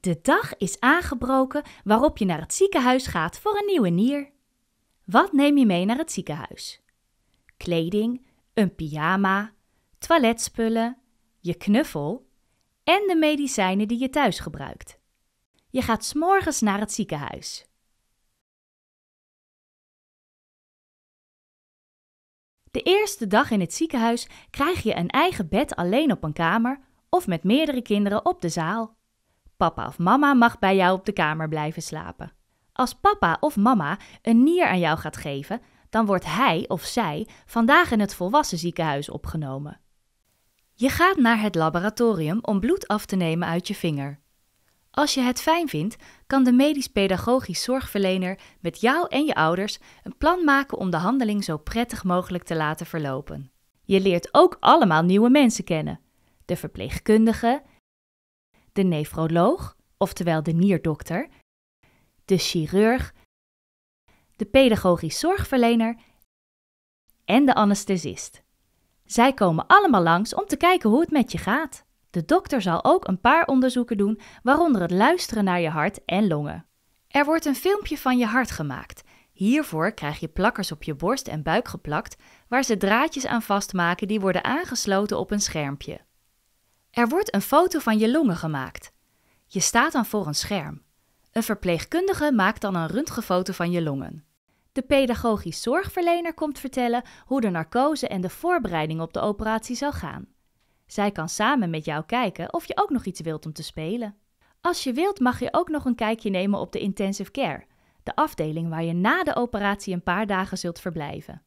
De dag is aangebroken waarop je naar het ziekenhuis gaat voor een nieuwe nier. Wat neem je mee naar het ziekenhuis? Kleding, een pyjama, toiletspullen, je knuffel en de medicijnen die je thuis gebruikt. Je gaat morgens naar het ziekenhuis. De eerste dag in het ziekenhuis krijg je een eigen bed alleen op een kamer of met meerdere kinderen op de zaal. Papa of mama mag bij jou op de kamer blijven slapen. Als papa of mama een nier aan jou gaat geven, dan wordt hij of zij vandaag in het volwassen ziekenhuis opgenomen. Je gaat naar het laboratorium om bloed af te nemen uit je vinger. Als je het fijn vindt, kan de medisch-pedagogisch zorgverlener met jou en je ouders een plan maken om de handeling zo prettig mogelijk te laten verlopen. Je leert ook allemaal nieuwe mensen kennen: de verpleegkundige, de nefroloog, oftewel de nierdokter, de chirurg, de pedagogisch zorgverlener en de anesthesist. Zij komen allemaal langs om te kijken hoe het met je gaat. De dokter zal ook een paar onderzoeken doen, waaronder het luisteren naar je hart en longen. Er wordt een filmpje van je hart gemaakt. Hiervoor krijg je plakkers op je borst en buik geplakt, waar ze draadjes aan vastmaken die worden aangesloten op een schermpje. Er wordt een foto van je longen gemaakt. Je staat dan voor een scherm. Een verpleegkundige maakt dan een röntgenfoto van je longen. De pedagogisch zorgverlener komt vertellen hoe de narcose en de voorbereiding op de operatie zal gaan. Zij kan samen met jou kijken of je ook nog iets wilt om te spelen. Als je wilt mag je ook nog een kijkje nemen op de intensive care, de afdeling waar je na de operatie een paar dagen zult verblijven.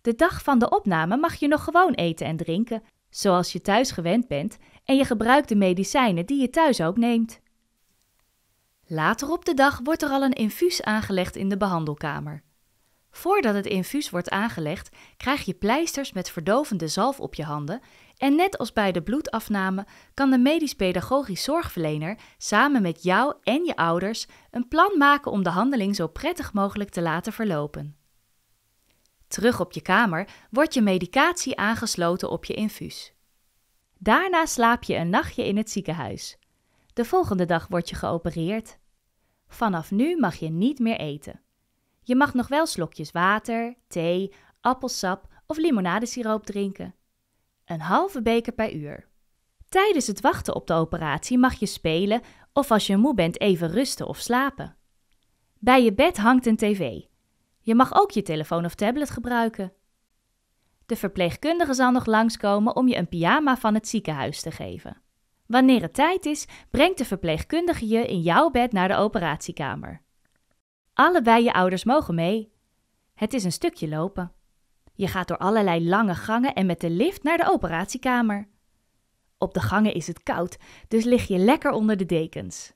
De dag van de opname mag je nog gewoon eten en drinken zoals je thuis gewend bent, en je gebruikt de medicijnen die je thuis ook neemt. Later op de dag wordt er al een infuus aangelegd in de behandelkamer. Voordat het infuus wordt aangelegd, krijg je pleisters met verdovende zalf op je handen. En net als bij de bloedafname kan de medisch-pedagogisch zorgverlener samen met jou en je ouders een plan maken om de handeling zo prettig mogelijk te laten verlopen. Terug op je kamer wordt je medicatie aangesloten op je infuus. Daarna slaap je een nachtje in het ziekenhuis. De volgende dag word je geopereerd. Vanaf nu mag je niet meer eten. Je mag nog wel slokjes water, thee, appelsap of limonadesiroop drinken. Een halve beker per uur. Tijdens het wachten op de operatie mag je spelen of als je moe bent even rusten of slapen. Bij je bed hangt een tv. Je mag ook je telefoon of tablet gebruiken. De verpleegkundige zal nog langskomen om je een pyjama van het ziekenhuis te geven. Wanneer het tijd is, brengt de verpleegkundige je in jouw bed naar de operatiekamer. Allebei je ouders mogen mee. Het is een stukje lopen. Je gaat door allerlei lange gangen en met de lift naar de operatiekamer. Op de gangen is het koud, dus lig je lekker onder de dekens.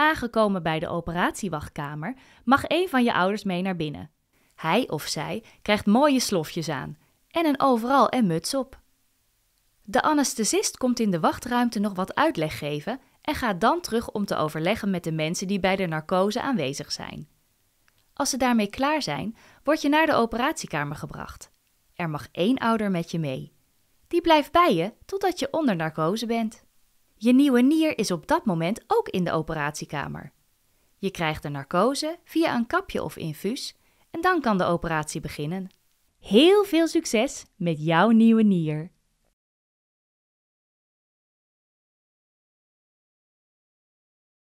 Aangekomen bij de operatiewachtkamer mag een van je ouders mee naar binnen. Hij of zij krijgt mooie slofjes aan en een overal en muts op. De anesthesist komt in de wachtruimte nog wat uitleg geven en gaat dan terug om te overleggen met de mensen die bij de narcose aanwezig zijn. Als ze daarmee klaar zijn, word je naar de operatiekamer gebracht. Er mag één ouder met je mee. Die blijft bij je totdat je onder narcose bent. Je nieuwe nier is op dat moment ook in de operatiekamer. Je krijgt een narcose via een kapje of infuus en dan kan de operatie beginnen. Heel veel succes met jouw nieuwe nier!